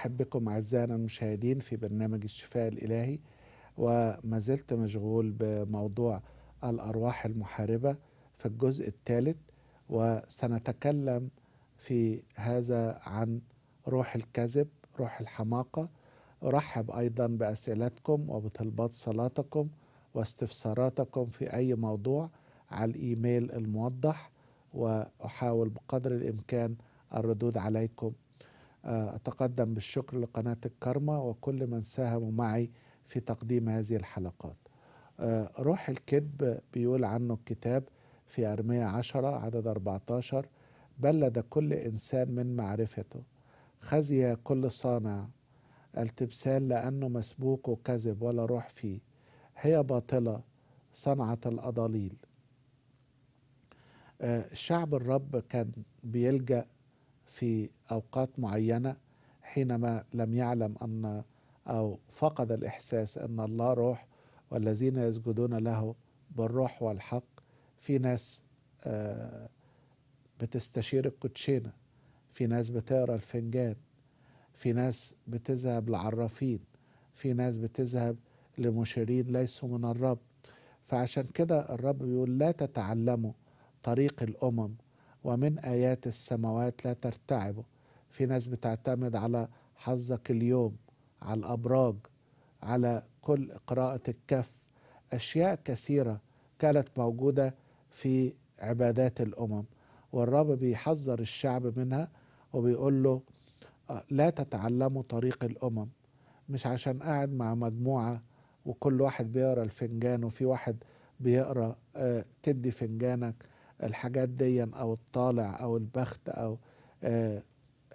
ارحب بكم اعزائنا المشاهدين في برنامج الشفاء الالهي وما زلت مشغول بموضوع الارواح المحاربه في الجزء الثالث وسنتكلم في هذا عن روح الكذب روح الحماقه ارحب ايضا باسئلتكم وبطلبات صلاتكم واستفساراتكم في اي موضوع على الايميل الموضح واحاول بقدر الامكان الردود عليكم أتقدم بالشكر لقناة الكرمة وكل من ساهموا معي في تقديم هذه الحلقات آه، روح الكذب بيقول عنه الكتاب في أرمية عشرة عدد 14 بلد كل إنسان من معرفته خزي كل صانع التمثال لأنه مسبوق وكذب ولا روح فيه هي باطلة صنعة الأضاليل آه، شعب الرب كان بيلجأ في اوقات معينه حينما لم يعلم ان او فقد الاحساس ان الله روح والذين يسجدون له بالروح والحق في ناس آه، بتستشير الكوتشينه في ناس بتقرا الفنجان في ناس بتذهب لعرافين في ناس بتذهب لمشيرين ليسوا من الرب فعشان كده الرب بيقول لا تتعلموا طريق الامم ومن آيات السماوات لا ترتعبوا في ناس بتعتمد على حظك اليوم على الأبراج على كل قراءة الكف أشياء كثيرة كانت موجودة في عبادات الأمم والرب بيحذر الشعب منها وبيقول له أه، لا تتعلموا طريق الأمم مش عشان قاعد مع مجموعة وكل واحد بيقرا الفنجان وفي واحد بيقرا أه، تدي فنجانك الحاجات دي او الطالع او البخت او آه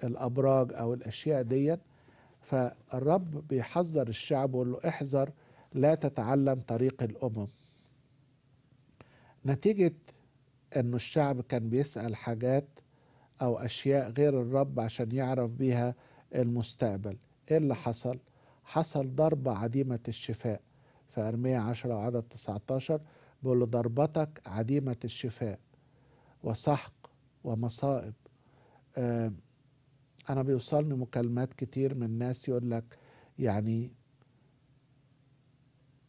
الابراج او الاشياء دي فالرب بيحذر الشعب ويقول له احذر لا تتعلم طريق الامم نتيجه انه الشعب كان بيسال حاجات او اشياء غير الرب عشان يعرف بيها المستقبل ايه اللي حصل حصل ضربه عديمه الشفاء في ارميه 10 وعدد 19 بيقول له ضربتك عديمه الشفاء وسحق ومصائب آه، أنا بيوصلني مكالمات كتير من ناس يقول لك يعني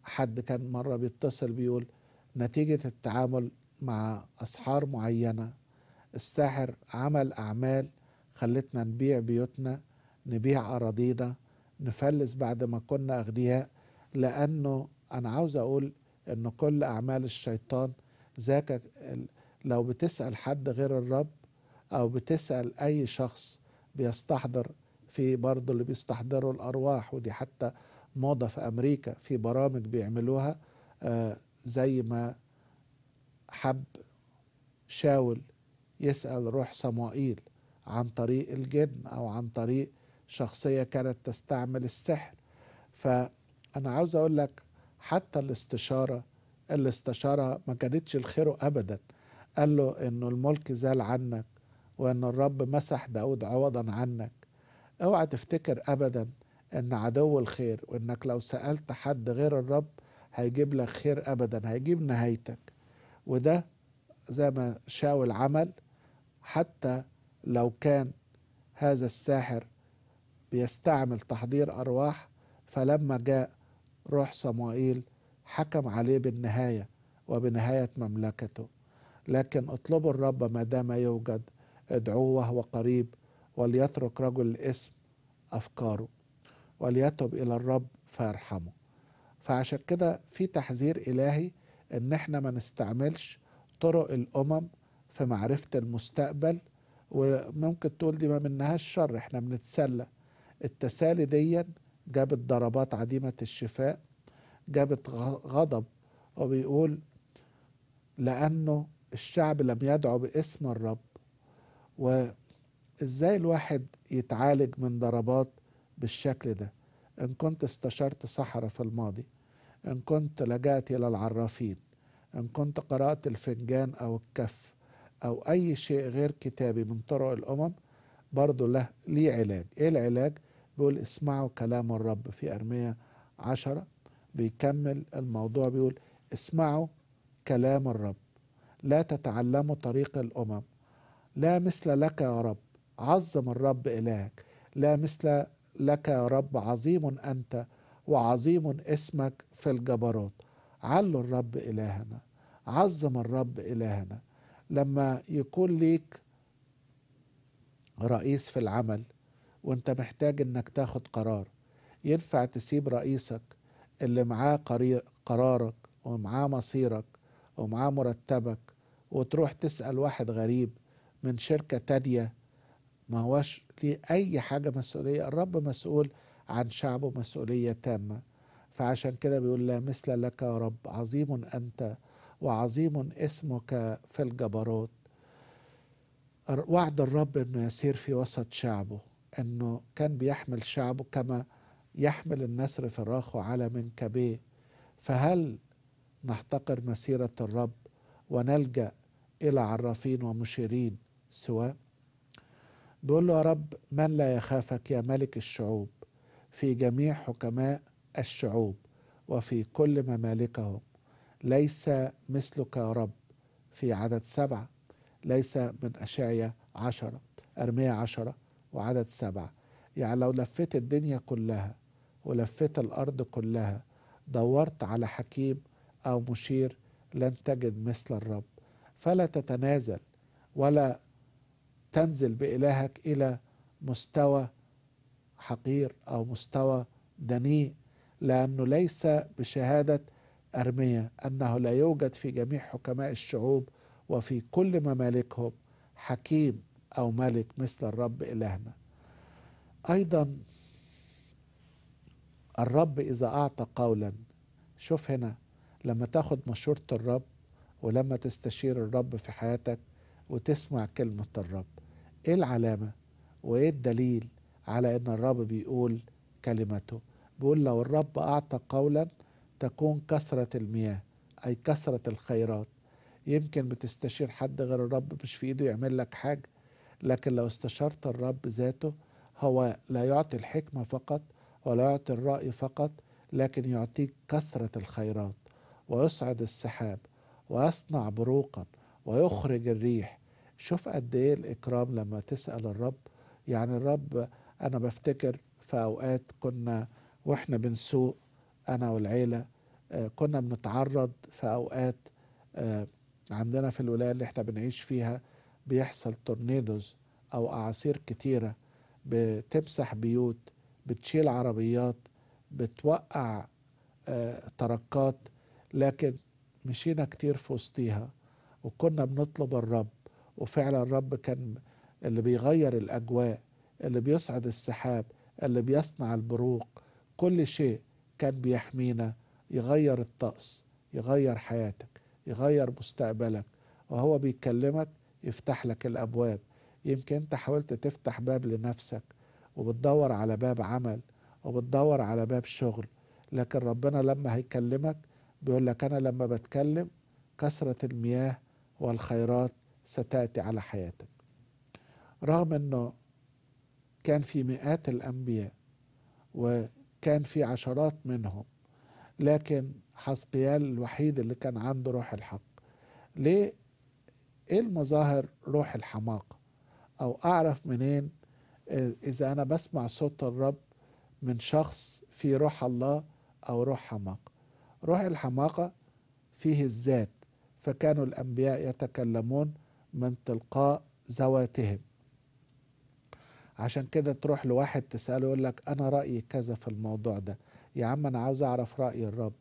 حد كان مرة بيتصل بيقول نتيجة التعامل مع أسحار معينة الساحر عمل أعمال خلتنا نبيع بيوتنا نبيع أراضينا نفلس بعد ما كنا أغنياء لأنه أنا عاوز أقول أن كل أعمال الشيطان ذاك لو بتسأل حد غير الرب أو بتسأل أي شخص بيستحضر في برضه اللي بيستحضروا الأرواح ودي حتى موضة في أمريكا في برامج بيعملوها آه زي ما حب شاول يسأل روح صموئيل عن طريق الجن أو عن طريق شخصية كانت تستعمل السحر فأنا عاوز أقول لك حتى الاستشارة اللي استشارها ما كانتش الخير أبدا قال له انه الملك زال عنك وان الرب مسح داود عوضا عنك اوعى تفتكر ابدا ان عدو الخير وانك لو سالت حد غير الرب هيجيب لك خير ابدا هيجيب نهايتك وده زي ما شاول عمل حتى لو كان هذا الساحر بيستعمل تحضير ارواح فلما جاء روح صموئيل حكم عليه بالنهايه وبنهايه مملكته لكن اطلبوا الرب ما دام يوجد ادعوه وهو قريب وليترك رجل الاسم افكاره وليتب الى الرب فيرحمه فعشان كده في تحذير الهي ان احنا ما نستعملش طرق الامم في معرفه المستقبل وممكن تقول دي ما منهاش شر احنا بنتسلى التسالي دي جابت ضربات عديمه الشفاء جابت غضب وبيقول لانه الشعب لم يدعو باسم الرب وازاي الواحد يتعالج من ضربات بالشكل ده ان كنت استشرت صحراء في الماضي ان كنت لجأت الى العرافين ان كنت قرأت الفنجان او الكف او اي شيء غير كتابي من طرق الامم برضه له لي علاج ايه العلاج بيقول اسمعوا كلام الرب في ارمية عشرة بيكمل الموضوع بيقول اسمعوا كلام الرب لا تتعلموا طريق الأمم لا مثل لك يا رب عظم الرب إلهك لا مثل لك يا رب عظيم أنت وعظيم اسمك في الجبروت علوا الرب إلهنا عظم الرب إلهنا لما يكون ليك رئيس في العمل وانت محتاج انك تاخد قرار ينفع تسيب رئيسك اللي معاه قرارك ومعاه مصيرك ومعاه مرتبك وتروح تسأل واحد غريب من شركة تانية ما هوش ليه أي حاجة مسؤولية الرب مسؤول عن شعبه مسؤولية تامة فعشان كده بيقول لا مثل لك يا رب عظيم أنت وعظيم اسمك في الجبروت وعد الرب أنه يسير في وسط شعبه أنه كان بيحمل شعبه كما يحمل النسر فراخه على منكبيه فهل نحتقر مسيرة الرب ونلجأ إلى عرافين ومشيرين سواه بيقول له يا رب من لا يخافك يا ملك الشعوب في جميع حكماء الشعوب وفي كل ممالكهم ليس مثلك يا رب في عدد سبعة ليس من أشعية عشرة أرمية عشرة وعدد سبعة يعني لو لفيت الدنيا كلها ولفيت الأرض كلها دورت على حكيم أو مشير لن تجد مثل الرب فلا تتنازل ولا تنزل بإلهك إلى مستوى حقير أو مستوى دنيء لأنه ليس بشهادة أرمية أنه لا يوجد في جميع حكماء الشعوب وفي كل ممالكهم حكيم أو ملك مثل الرب إلهنا أيضا الرب إذا أعطى قولا شوف هنا لما تاخد مشورة الرب ولما تستشير الرب في حياتك وتسمع كلمة الرب ايه العلامة وايه الدليل على ان الرب بيقول كلمته بيقول لو الرب اعطى قولا تكون كثرة المياه اي كثرة الخيرات يمكن بتستشير حد غير الرب مش في ايده يعمل لك حاجة لكن لو استشرت الرب ذاته هو لا يعطي الحكمة فقط ولا يعطي الرأي فقط لكن يعطيك كثرة الخيرات ويصعد السحاب ويصنع بروقا ويخرج الريح شوف قد ايه الاكرام لما تسال الرب يعني الرب انا بفتكر في اوقات كنا واحنا بنسوق انا والعيله آه، كنا بنتعرض في اوقات آه، عندنا في الولايه اللي احنا بنعيش فيها بيحصل تورنيدوز او اعاصير كتيره بتمسح بيوت بتشيل عربيات بتوقع تركات آه، لكن مشينا كتير في وسطيها وكنا بنطلب الرب وفعلا الرب كان اللي بيغير الأجواء اللي بيصعد السحاب اللي بيصنع البروق كل شيء كان بيحمينا يغير الطقس يغير حياتك يغير مستقبلك وهو بيكلمك يفتح لك الأبواب يمكن أنت حاولت تفتح باب لنفسك وبتدور على باب عمل وبتدور على باب شغل لكن ربنا لما هيكلمك بيقول لك أنا لما بتكلم كثرة المياه والخيرات ستأتي على حياتك رغم أنه كان في مئات الأنبياء وكان في عشرات منهم لكن حسقيال الوحيد اللي كان عنده روح الحق ليه ايه المظاهر روح الحماقة او اعرف منين اذا انا بسمع صوت الرب من شخص في روح الله او روح حماقة روح الحماقة فيه الذات فكانوا الأنبياء يتكلمون من تلقاء ذواتهم عشان كده تروح لواحد تسأله يقول لك أنا رأيي كذا في الموضوع ده يا عم أنا عاوز أعرف رأي الرب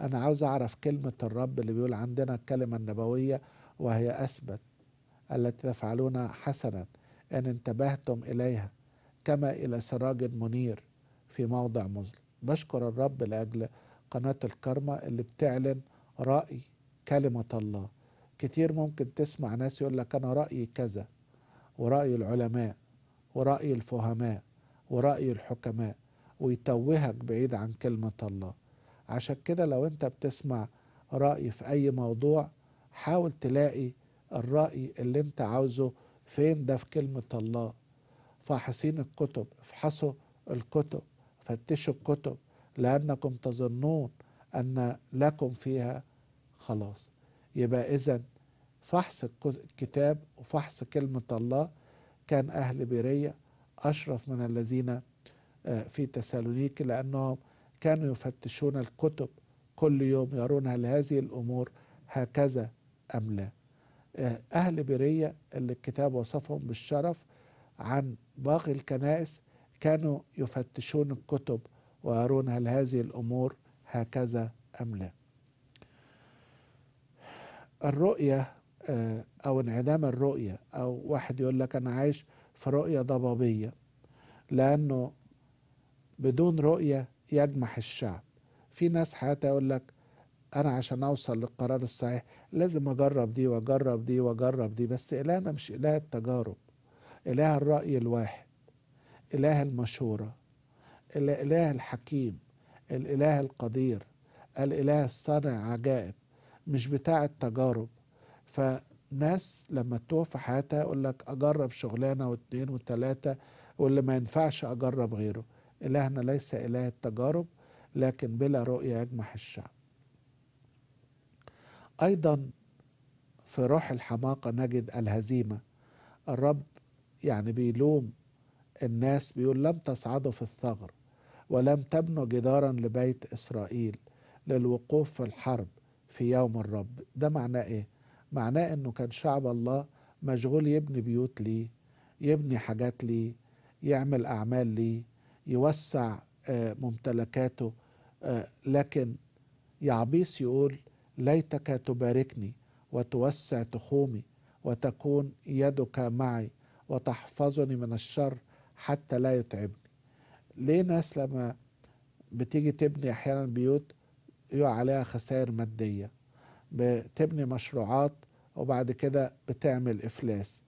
أنا عاوز أعرف كلمة الرب اللي بيقول عندنا الكلمة النبوية وهي أثبت التي تفعلون حسنا إن انتبهتم إليها كما إلى سراج منير في موضع مظلم بشكر الرب لأجل قناة الكارما اللي بتعلن رأي كلمة الله كتير ممكن تسمع ناس يقول لك أنا رأيي كذا ورأي العلماء ورأي الفهماء ورأي الحكماء ويتوهك بعيد عن كلمة الله عشان كده لو أنت بتسمع رأي في أي موضوع حاول تلاقي الرأي اللي أنت عاوزه فين ده في كلمة الله فاحصين الكتب افحصوا الكتب فتشوا الكتب لأنكم تظنون أن لكم فيها خلاص يبقى إذا فحص الكتاب وفحص كلمة الله كان أهل بيرية أشرف من الذين آه، في تسالونيك لأنهم كانوا يفتشون الكتب كل يوم يرون هل هذه الأمور هكذا أم لا آه، أهل بيرية اللي الكتاب وصفهم بالشرف عن باقي الكنائس كانوا يفتشون الكتب وهارون هل هذه الامور هكذا ام لا الرؤيه آه، او انعدام الرؤيه او واحد يقول لك انا عايش في رؤيه ضبابيه لانه بدون رؤيه يجمح الشعب في ناس حتى يقول لك انا عشان اوصل للقرار الصحيح لازم اجرب دي واجرب دي واجرب دي بس الهنا مش اله التجارب اله الراي الواحد اله المشوره الاله الحكيم الاله القدير الاله الصانع عجائب مش بتاع التجارب فناس لما توفى حياتها يقول لك اجرب شغلانه واتنين وتلاته واللي ما ينفعش اجرب غيره الهنا ليس اله التجارب لكن بلا رؤيه يجمح الشعب ايضا في روح الحماقه نجد الهزيمه الرب يعني بيلوم الناس بيقول لم تصعدوا في الثغر ولم تبنوا جدارا لبيت إسرائيل للوقوف في الحرب في يوم الرب ده معناه إيه؟ معناه إنه كان شعب الله مشغول يبني بيوت ليه يبني حاجات ليه يعمل أعمال ليه يوسع آه، ممتلكاته آه، لكن يعبيس يقول ليتك تباركني وتوسع تخومي وتكون يدك معي وتحفظني من الشر حتى لا يتعبني ليه ناس لما بتيجي تبني احيانا بيوت يقع عليها خسائر ماديه بتبني مشروعات وبعد كده بتعمل افلاس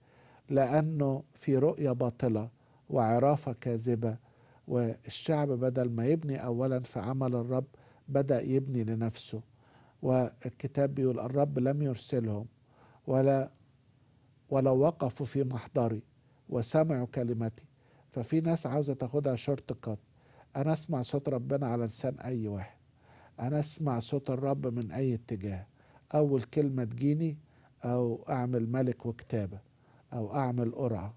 لانه في رؤيه باطله وعرافه كاذبه والشعب بدل ما يبني اولا في عمل الرب بدا يبني لنفسه والكتاب بيقول الرب لم يرسلهم ولا ولو وقفوا في محضري وسمعوا كلمتي ففي ناس عاوزه تاخدها شورت كات انا اسمع صوت ربنا على لسان اي واحد انا اسمع صوت الرب من اي اتجاه اول كلمه تجيني او اعمل ملك وكتابه او اعمل قرعه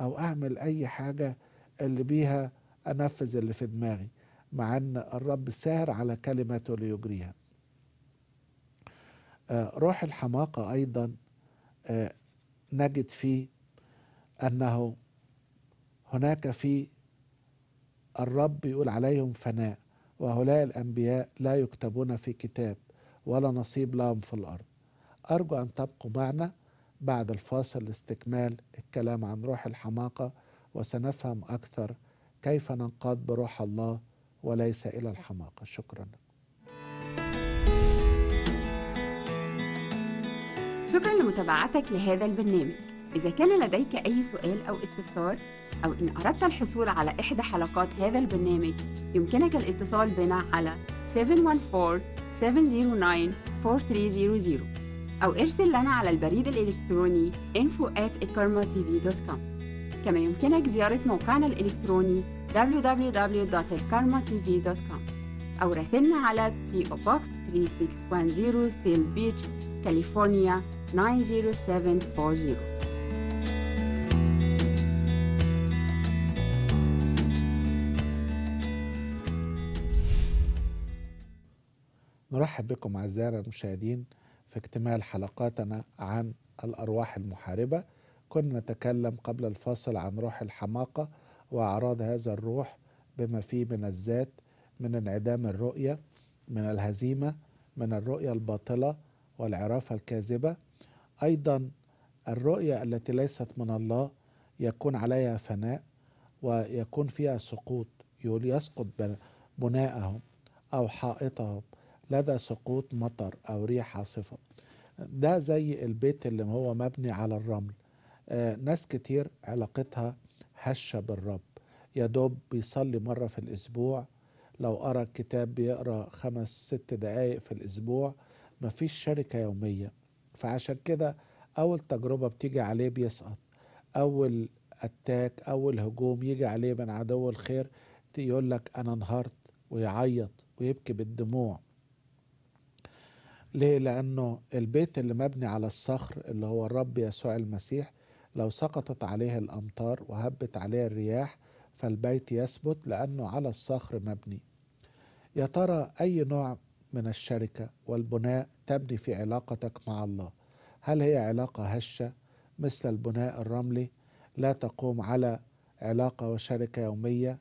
او اعمل اي حاجه اللي بيها انفذ اللي في دماغي مع ان الرب ساهر على كلمته ليجريها آه، روح الحماقه ايضا آه، نجد فيه انه هناك في الرب يقول عليهم فناء وهؤلاء الأنبياء لا يكتبون في كتاب ولا نصيب لهم في الأرض أرجو أن تبقوا معنا بعد الفاصل لاستكمال الكلام عن روح الحماقة وسنفهم أكثر كيف ننقاد بروح الله وليس إلى الحماقة شكرا شكرا لمتابعتك لهذا البرنامج إذا كان لديك أي سؤال أو استفسار أو إن أردت الحصول على إحدى حلقات هذا البرنامج يمكنك الاتصال بنا على 714-709-4300 أو ارسل لنا على البريد الإلكتروني info at كما يمكنك زيارة موقعنا الإلكتروني www.karmatv.com أو راسلنا على PO Box 3610 سيل بيتش كاليفورنيا 90740 أرحب بكم أعزائنا المشاهدين في اكتمال حلقاتنا عن الأرواح المحاربة كنا نتكلم قبل الفاصل عن روح الحماقة وأعراض هذا الروح بما فيه من الذات من انعدام الرؤية من الهزيمة من الرؤية الباطلة والعرافة الكاذبة أيضا الرؤية التي ليست من الله يكون عليها فناء ويكون فيها سقوط يقول يسقط بناءهم أو حائطهم لدى سقوط مطر أو ريح عاصفة ده زي البيت اللي هو مبني على الرمل آه، ناس كتير علاقتها هشة بالرب يا دوب بيصلي مرة في الأسبوع لو قرأ الكتاب بيقرأ خمس ست دقايق في الأسبوع مفيش شركة يومية فعشان كده أول تجربة بتيجي عليه بيسقط أول أتاك أول هجوم يجي عليه من عدو الخير يقول لك أنا انهارت ويعيط ويبكي بالدموع ليه لانه البيت اللي مبني على الصخر اللي هو الرب يسوع المسيح لو سقطت عليه الامطار وهبت عليه الرياح فالبيت يثبت لانه على الصخر مبني يا ترى اي نوع من الشركه والبناء تبني في علاقتك مع الله هل هي علاقه هشه مثل البناء الرملي لا تقوم على علاقه وشركه يوميه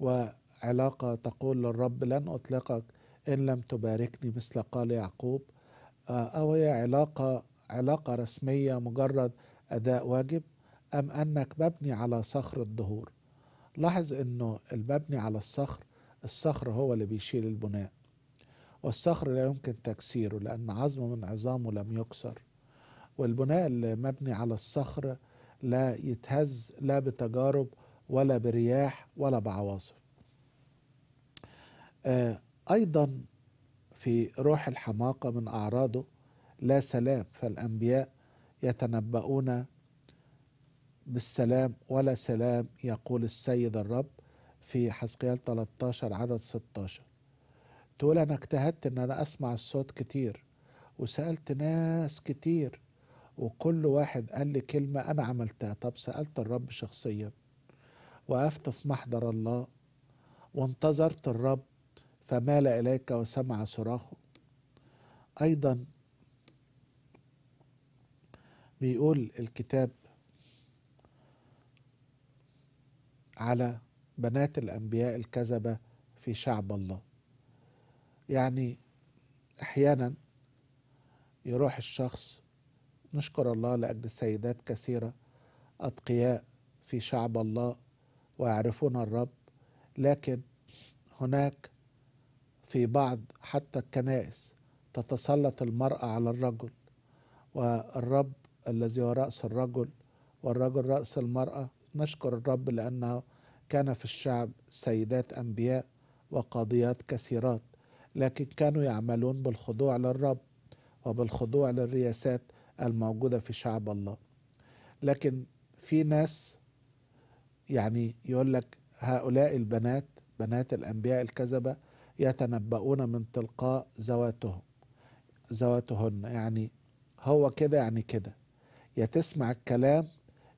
وعلاقه تقول للرب لن اطلقك إن لم تباركني مثل قال يعقوب آه، أو هي علاقة علاقة رسمية مجرد أداء واجب أم أنك مبني على صخر الدهور لاحظ أنه المبني على الصخر الصخر هو اللي بيشيل البناء والصخر لا يمكن تكسيره لأن عظم من عظامه لم يكسر والبناء المبني على الصخر لا يتهز لا بتجارب ولا برياح ولا بعواصف آه ايضا في روح الحماقه من اعراضه لا سلام فالانبياء يتنبؤون بالسلام ولا سلام يقول السيد الرب في حزقيال 13 عدد 16 تقول انا اجتهدت ان انا اسمع الصوت كتير وسالت ناس كتير وكل واحد قال لي كلمه انا عملتها طب سالت الرب شخصيا وقفت في محضر الله وانتظرت الرب فمال إليك وسمع صراخه أيضا بيقول الكتاب على بنات الأنبياء الكذبة في شعب الله يعني أحيانا يروح الشخص نشكر الله لأجل سيدات كثيرة أتقياء في شعب الله ويعرفون الرب لكن هناك في بعض حتى الكنائس تتسلط المرأة على الرجل والرب الذي هو رأس الرجل والرجل رأس المرأة نشكر الرب لأنه كان في الشعب سيدات أنبياء وقاضيات كثيرات لكن كانوا يعملون بالخضوع للرب وبالخضوع للرياسات الموجودة في شعب الله لكن في ناس يعني يقول لك هؤلاء البنات بنات الأنبياء الكذبة يتنبؤون من تلقاء ذواتهم ذواتهن يعني هو كده يعني كده يا تسمع الكلام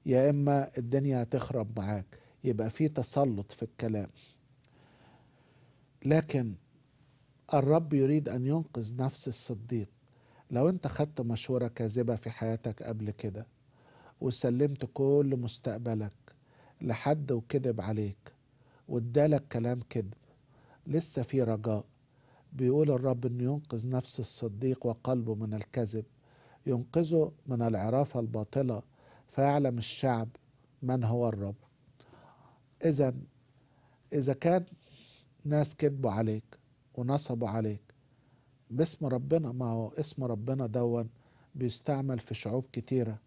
يا اما الدنيا هتخرب معاك يبقى في تسلط في الكلام لكن الرب يريد ان ينقذ نفس الصديق لو انت خدت مشوره كاذبه في حياتك قبل كده وسلمت كل مستقبلك لحد وكذب عليك وادالك كلام كذب لسه في رجاء بيقول الرب انه ينقذ نفس الصديق وقلبه من الكذب ينقذه من العرافه الباطله فيعلم الشعب من هو الرب اذا اذا كان ناس كذبوا عليك ونصبوا عليك باسم ربنا ما هو اسم ربنا دون بيستعمل في شعوب كتيرة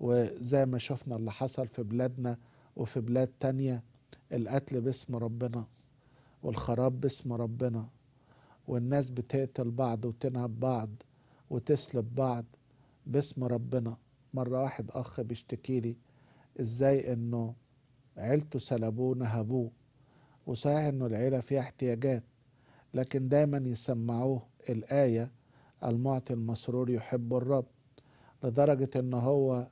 وزي ما شفنا اللي حصل في بلادنا وفي بلاد تانية القتل باسم ربنا والخراب باسم ربنا والناس بتقتل بعض وتنهب بعض وتسلب بعض باسم ربنا مرة واحد أخ بيشتكي لي إزاي إنه عيلته سلبوه نهبوه وصحيح إنه العيلة فيها احتياجات لكن دايما يسمعوه الآية المعطي المسرور يحب الرب لدرجة إن هو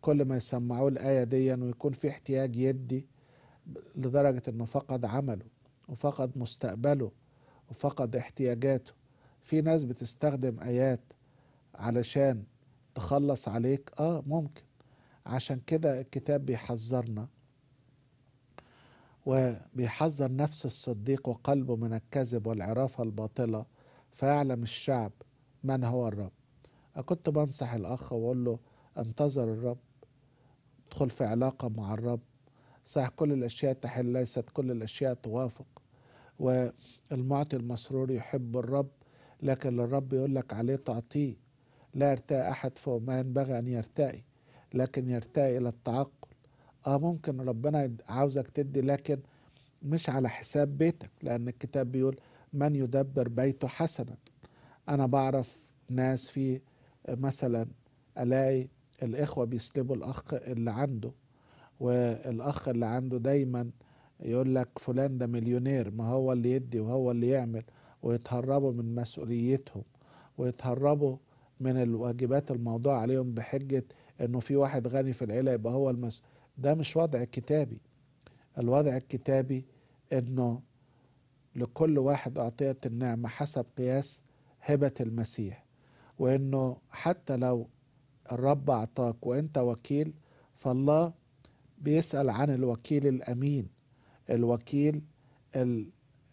كل ما يسمعوه الآية دي ويكون في احتياج يدي لدرجة أنه فقد عمله وفقد مستقبله وفقد احتياجاته في ناس بتستخدم آيات علشان تخلص عليك آه ممكن عشان كده الكتاب بيحذرنا وبيحذر نفس الصديق وقلبه من الكذب والعرافة الباطلة فيعلم الشعب من هو الرب كنت بنصح الأخ وأقول له انتظر الرب ادخل في علاقة مع الرب صحيح كل الأشياء تحل ليست كل الأشياء توافق والمعطي المسرور يحب الرب لكن الرب يقول لك عليه تعطيه لا يرتاء أحد فوق ما ينبغي أن يرتقي لكن يرتقي إلى التعقل آه ممكن ربنا عاوزك تدي لكن مش على حساب بيتك لأن الكتاب بيقول من يدبر بيته حسنا أنا بعرف ناس في مثلا ألاقي الإخوة بيسلبوا الأخ اللي عنده والاخ اللي عنده دايما يقول لك فلان ده مليونير ما هو اللي يدي وهو اللي يعمل ويتهربوا من مسؤوليتهم ويتهربوا من الواجبات الموضوع عليهم بحجة انه في واحد غني في العيلة يبقى هو المسؤول ده مش وضع كتابي الوضع الكتابي انه لكل واحد اعطيت النعمة حسب قياس هبة المسيح وانه حتى لو الرب اعطاك وانت وكيل فالله بيسأل عن الوكيل الأمين الوكيل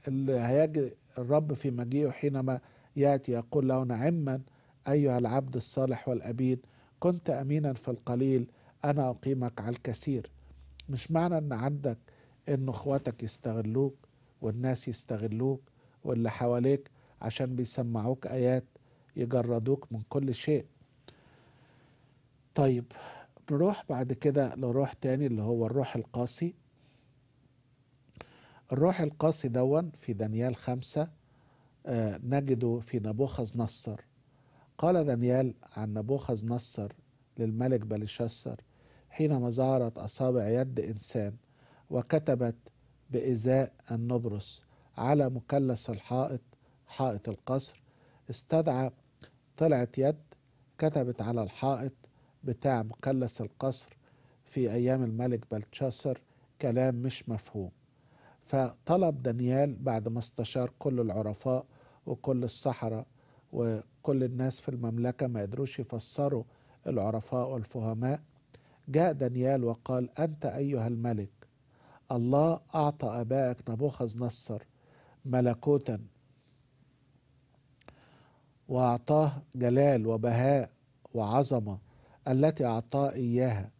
اللي هيجي الرب في مجيئه حينما يأتي يقول له نعما أيها العبد الصالح والأبين كنت أمينا في القليل أنا أقيمك على الكثير مش معنى أن عندك أن أخواتك يستغلوك والناس يستغلوك واللي حواليك عشان بيسمعوك آيات يجردوك من كل شيء طيب نروح بعد كده لروح تاني اللي هو الروح القاسي الروح القاسي دون في دانيال خمسة آه، نجده في نبوخذ نصر قال دانيال عن نبوخذ نصر للملك بلشسر حينما ظهرت أصابع يد إنسان وكتبت بإزاء النبرس على مكلس الحائط حائط القصر استدعى طلعت يد كتبت على الحائط بتاع مكلس القصر في أيام الملك بلتشاصر كلام مش مفهوم فطلب دانيال بعد ما استشار كل العرفاء وكل الصحراء وكل الناس في المملكة ما قدروش يفسروا العرفاء والفهماء جاء دانيال وقال أنت أيها الملك الله أعطى أبائك نبوخذ نصر ملكوتا وأعطاه جلال وبهاء وعظمة التي أعطاه إياها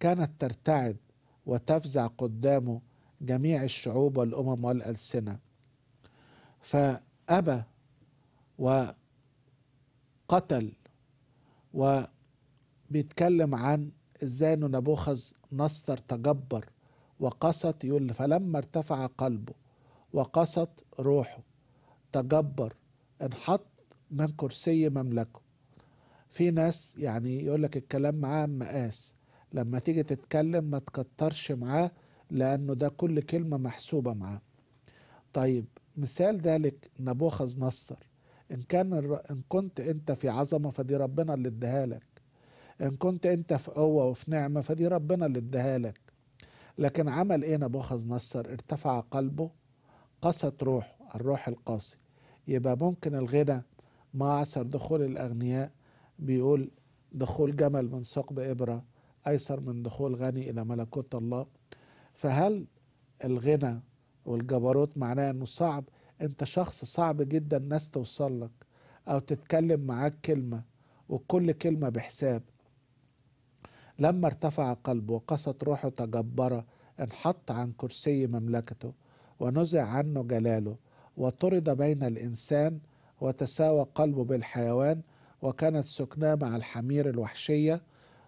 كانت ترتعد وتفزع قدامه جميع الشعوب والأمم والألسنة فأبى وقتل وبيتكلم عن ازاي انه نبوخذ نصر تجبر وقصت يقول فلما ارتفع قلبه وقصت روحه تجبر انحط من كرسي مملكه في ناس يعني يقول لك الكلام معاه مقاس لما تيجي تتكلم ما تكترش معاه لأنه ده كل كلمة محسوبة معاه طيب مثال ذلك نبوخذ نصر إن, كان الر... إن كنت أنت في عظمة فدي ربنا اللي اداها لك إن كنت أنت في قوة وفي نعمة فدي ربنا اللي اداها لك لكن عمل إيه نبوخذ نصر ارتفع قلبه قست روحه الروح القاسي يبقى ممكن الغنى معصر دخول الأغنياء بيقول دخول جمل من ثقب إبرة أيسر من دخول غني إلى ملكوت الله فهل الغنى والجبروت معناه أنه صعب أنت شخص صعب جدا الناس توصل لك أو تتكلم معاك كلمة وكل كلمة بحساب لما ارتفع قلبه وقصت روحه تجبرة انحط عن كرسي مملكته ونزع عنه جلاله وطرد بين الإنسان وتساوى قلبه بالحيوان وكانت سكناه مع الحمير الوحشية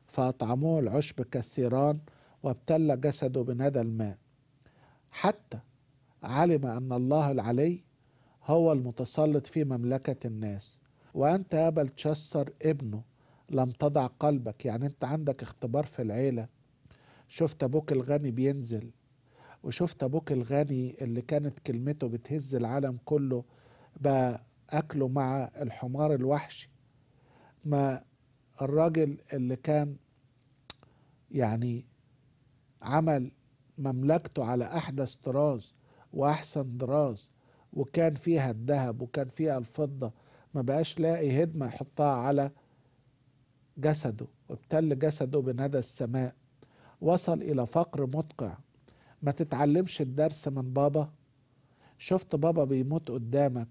فأطعموه العشب كالثيران وابتل جسده من هذا الماء حتى علم أن الله العلي هو المتسلط في مملكة الناس وأنت يا بلتشستر ابنه لم تضع قلبك يعني أنت عندك اختبار في العيلة شفت أبوك الغني بينزل وشفت أبوك الغني اللي كانت كلمته بتهز العالم كله بقى أكله مع الحمار الوحشي ما الراجل اللي كان يعني عمل مملكته على احدث طراز واحسن طراز وكان فيها الذهب وكان فيها الفضه ما بقاش لاقي هدمه يحطها على جسده وابتل جسده بندى السماء وصل الى فقر مدقع ما تتعلمش الدرس من بابا شفت بابا بيموت قدامك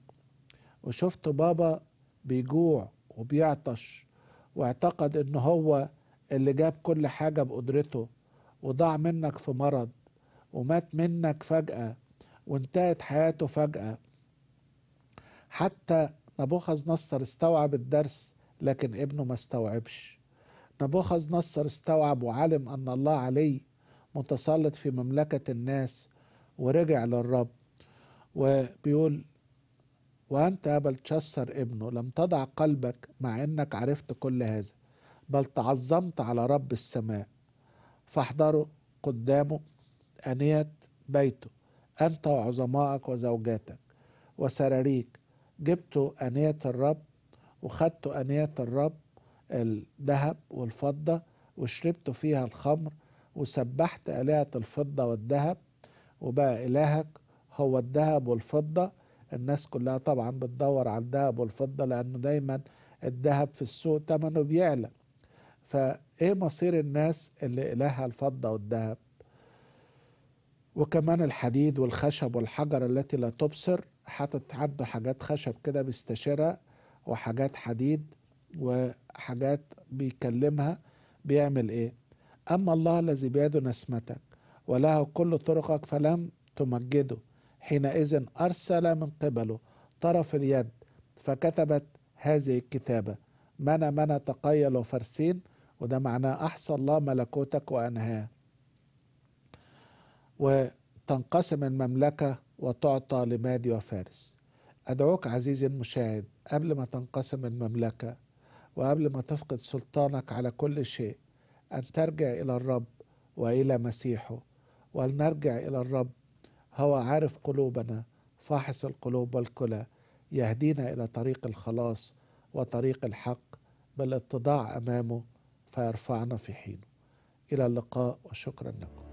وشفت بابا بيجوع وبيعطش واعتقد ان هو اللي جاب كل حاجه بقدرته وضاع منك في مرض ومات منك فجاه وانتهت حياته فجاه حتى نبوخذ نصر استوعب الدرس لكن ابنه ما استوعبش نبوخذ نصر استوعب وعلم ان الله عليه متسلط في مملكه الناس ورجع للرب وبيقول وأنت يا بلتشسر ابنه لم تضع قلبك مع أنك عرفت كل هذا بل تعظمت على رب السماء فاحضره قدامه أنية بيته أنت وعظمائك وزوجاتك وسراريك جبتوا أنية الرب وخدتوا أنية الرب الذهب والفضة وشربتوا فيها الخمر وسبحت آلهة الفضة والذهب وبقى إلهك هو الذهب والفضة الناس كلها طبعا بتدور على الذهب والفضة لأنه دايما الذهب في السوق ثمنه بيعلى فإيه مصير الناس اللي إلها الفضة والذهب وكمان الحديد والخشب والحجر التي لا تبصر حاطط عنده حاجات خشب كده بيستشيرها وحاجات حديد وحاجات بيكلمها بيعمل ايه اما الله الذي بيده نسمتك وله كل طرقك فلم تمجده حينئذ أرسل من قبله طرف اليد فكتبت هذه الكتابة منا منا تقيل وفرسين وده معناه أحصى الله ملكوتك وأنهاه وتنقسم المملكة وتعطى لمادي وفارس أدعوك عزيزي المشاهد قبل ما تنقسم المملكة وقبل ما تفقد سلطانك على كل شيء أن ترجع إلى الرب وإلى مسيحه ولنرجع إلى الرب هو عارف قلوبنا فاحص القلوب والكلى يهدينا الى طريق الخلاص وطريق الحق بالاتضاع امامه فيرفعنا في حينه الى اللقاء وشكرا لكم